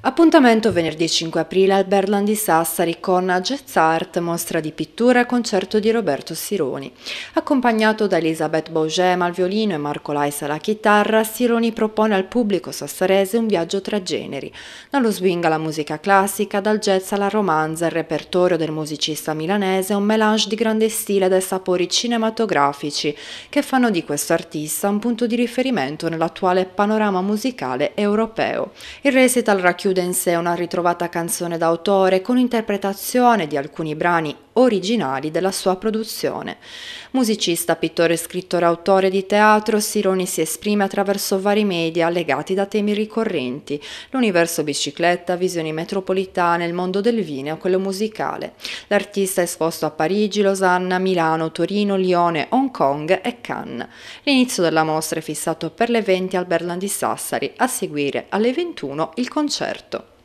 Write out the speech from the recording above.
Appuntamento venerdì 5 aprile al Berland di Sassari con Jazz Art, mostra di pittura e concerto di Roberto Sironi. Accompagnato da Elisabeth Baugema al violino e Marco Lais alla chitarra, Sironi propone al pubblico sassarese un viaggio tra generi, dallo swing alla musica classica, dal jazz alla romanza, il repertorio del musicista milanese è un melange di grande stile e sapori cinematografici che fanno di questo artista un punto di riferimento nell'attuale panorama musicale europeo. Il recital racchiude racchiude in sé una ritrovata canzone d'autore con interpretazione di alcuni brani originali della sua produzione. Musicista, pittore, scrittore, autore di teatro, Sironi si esprime attraverso vari media legati da temi ricorrenti, l'universo bicicletta, visioni metropolitane, il mondo del vino e quello musicale. L'artista è esposto a Parigi, Losanna, Milano, Torino, Lione, Hong Kong e Cannes. L'inizio della mostra è fissato per le 20 al Berland di Sassari, a seguire alle 21 il concerto.